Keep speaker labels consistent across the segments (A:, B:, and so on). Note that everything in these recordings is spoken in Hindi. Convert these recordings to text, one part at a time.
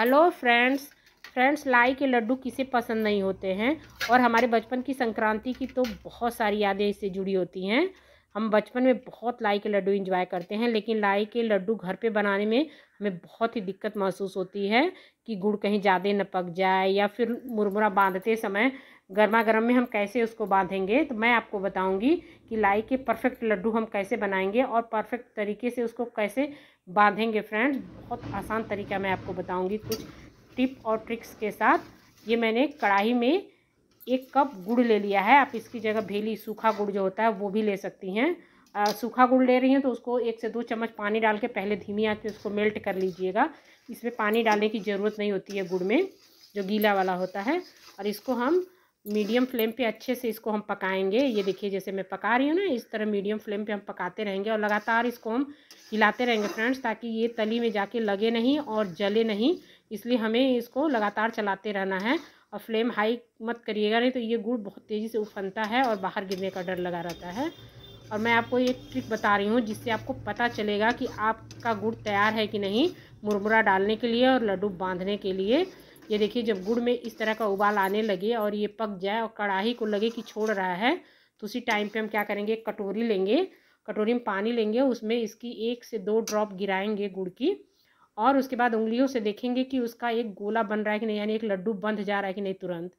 A: हेलो फ्रेंड्स फ्रेंड्स लाई के लड्डू किसे पसंद नहीं होते हैं और हमारे बचपन की संक्रांति की तो बहुत सारी यादें इससे जुड़ी होती हैं हम बचपन में बहुत लाई के लड्डू इंजॉय करते हैं लेकिन लाई के लड्डू घर पे बनाने में हमें बहुत ही दिक्कत महसूस होती है कि गुड़ कहीं ज़्यादा न पक जाए या फिर मुरमुरा बांधते समय गर्मा गर्म में हम कैसे उसको बांधेंगे तो मैं आपको बताऊंगी कि लाई के परफेक्ट लड्डू हम कैसे बनाएंगे और परफेक्ट तरीके से उसको कैसे बांधेंगे फ्रेंड्स बहुत आसान तरीका मैं आपको बताऊंगी कुछ टिप और ट्रिक्स के साथ ये मैंने कढ़ाई में एक कप गुड़ ले लिया है आप इसकी जगह भेली सूखा गुड़ जो होता है वो भी ले सकती हैं सूखा गुड़ ले रही हैं तो उसको एक से दो चम्मच पानी डाल के पहले धीमी आँच पे उसको मेल्ट कर लीजिएगा इसमें पानी डालने की ज़रूरत नहीं होती है गुड़ में जो गीला वाला होता है और इसको हम मीडियम फ्लेम पे अच्छे से इसको हम पकाएंगे ये देखिए जैसे मैं पका रही हूँ ना इस तरह मीडियम फ्लेम पे हम पकाते रहेंगे और लगातार इसको हम हिलाते रहेंगे फ्रेंड्स ताकि ये तली में जाके लगे नहीं और जले नहीं इसलिए हमें इसको लगातार चलाते रहना है और फ्लेम हाई मत करिएगा नहीं तो ये गुड़ बहुत तेज़ी से उफनता है और बाहर गिरने का डर लगा रहता है और मैं आपको एक ट्रिक बता रही हूँ जिससे आपको पता चलेगा कि आपका गुड़ तैयार है कि नहीं मुरमुरा डालने के लिए और लड्डू बांधने के लिए ये देखिए जब गुड़ में इस तरह का उबाल आने लगे और ये पक जाए और कढ़ाई को लगे कि छोड़ रहा है तो उसी टाइम पे हम क्या करेंगे कटोरी लेंगे कटोरी में पानी लेंगे उसमें इसकी एक से दो ड्रॉप गिराएंगे गुड़ की और उसके बाद उंगलियों से देखेंगे कि उसका एक गोला बन रहा है कि नहीं यानी एक लड्डू बंध जा रहा है कि नहीं तुरंत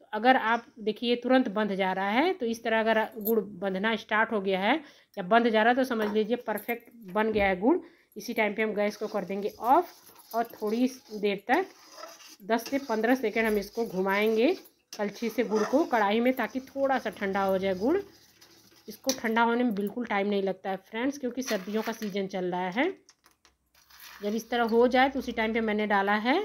A: तो अगर आप देखिए तुरंत बंध जा रहा है तो इस तरह अगर गुड़ बंधना स्टार्ट हो गया है या बंध जा रहा है तो समझ लीजिए परफेक्ट बन गया है गुड़ इसी टाइम पर हम गैस को कर देंगे ऑफ और थोड़ी देर तक दस से पंद्रह सेकेंड हम इसको घुमाएंगे कलछी से गुड़ को कढ़ाई में ताकि थोड़ा सा ठंडा हो जाए गुड़ इसको ठंडा होने में बिल्कुल टाइम नहीं लगता है फ्रेंड्स क्योंकि सर्दियों का सीजन चल रहा है जब इस तरह हो जाए तो उसी टाइम पे मैंने डाला है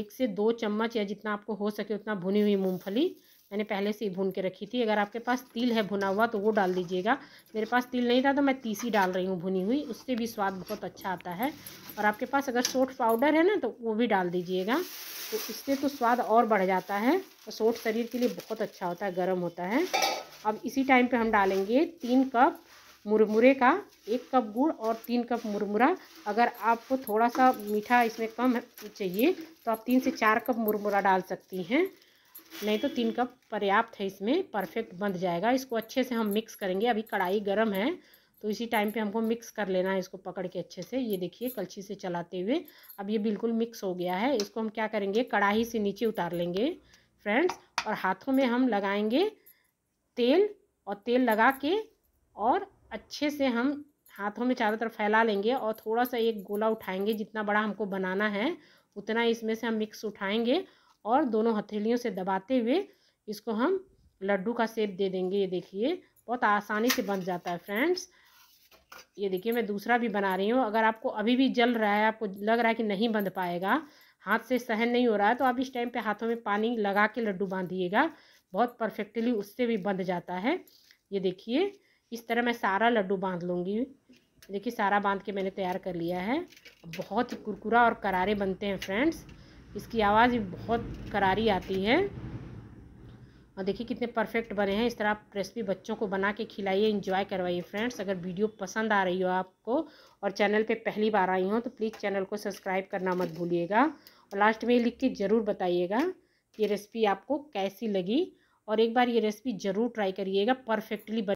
A: एक से दो चम्मच या जितना आपको हो सके उतना भुनी हुई मूंगफली मैंने पहले से ही भून के रखी थी अगर आपके पास तिल है भुना हुआ तो वो डाल दीजिएगा मेरे पास तिल नहीं था तो मैं तीसी डाल रही हूँ भुनी हुई उससे भी स्वाद बहुत अच्छा आता है और आपके पास अगर सोट पाउडर है ना तो वो भी डाल दीजिएगा तो इससे तो स्वाद और बढ़ जाता है और सोट शरीर के लिए बहुत अच्छा होता है गर्म होता है अब इसी टाइम पर हम डालेंगे तीन कप मुरमुरे का एक कप गुड़ और तीन कप मुरमुरा अगर आपको थोड़ा सा मीठा इसमें कम चाहिए तो आप तीन से चार कप मुरमुरा डाल सकती हैं नहीं तो तीन कप पर्याप्त है इसमें परफेक्ट बन जाएगा इसको अच्छे से हम मिक्स करेंगे अभी कढ़ाई गर्म है तो इसी टाइम पे हमको मिक्स कर लेना है इसको पकड़ के अच्छे से ये देखिए कलछी से चलाते हुए अब ये बिल्कुल मिक्स हो गया है इसको हम क्या करेंगे कढ़ाई से नीचे उतार लेंगे फ्रेंड्स और हाथों में हम लगाएंगे तेल और तेल लगा के और अच्छे से हम हाथों में चारों तरफ फैला लेंगे और थोड़ा सा एक गोला उठाएंगे जितना बड़ा हमको बनाना है उतना इसमें से हम मिक्स उठाएंगे और दोनों हथेलियों से दबाते हुए इसको हम लड्डू का सेप दे देंगे ये देखिए बहुत आसानी से बन जाता है फ्रेंड्स ये देखिए मैं दूसरा भी बना रही हूँ अगर आपको अभी भी जल रहा है आपको लग रहा है कि नहीं बंध पाएगा हाथ से सहन नहीं हो रहा है तो आप इस टाइम पे हाथों में पानी लगा के लड्डू बांधिएगा बहुत परफेक्टली उससे भी बंध जाता है ये देखिए इस तरह मैं सारा लड्डू बांध लूँगी देखिए सारा बांध के मैंने तैयार कर लिया है बहुत ही कुरकुरा और करारे बनते हैं फ्रेंड्स इसकी आवाज़ भी बहुत करारी आती है और देखिए कितने परफेक्ट बने हैं इस तरह आप रेसिपी बच्चों को बना के खिलाइए इंजॉय करवाइए फ्रेंड्स अगर वीडियो पसंद आ रही हो आपको और चैनल पे पहली बार आई हो तो प्लीज़ चैनल को सब्सक्राइब करना मत भूलिएगा और लास्ट में लिख के ज़रूर बताइएगा ये रेसिपी आपको कैसी लगी और एक बार ये रेसिपी ज़रूर ट्राई करिएगा परफेक्टली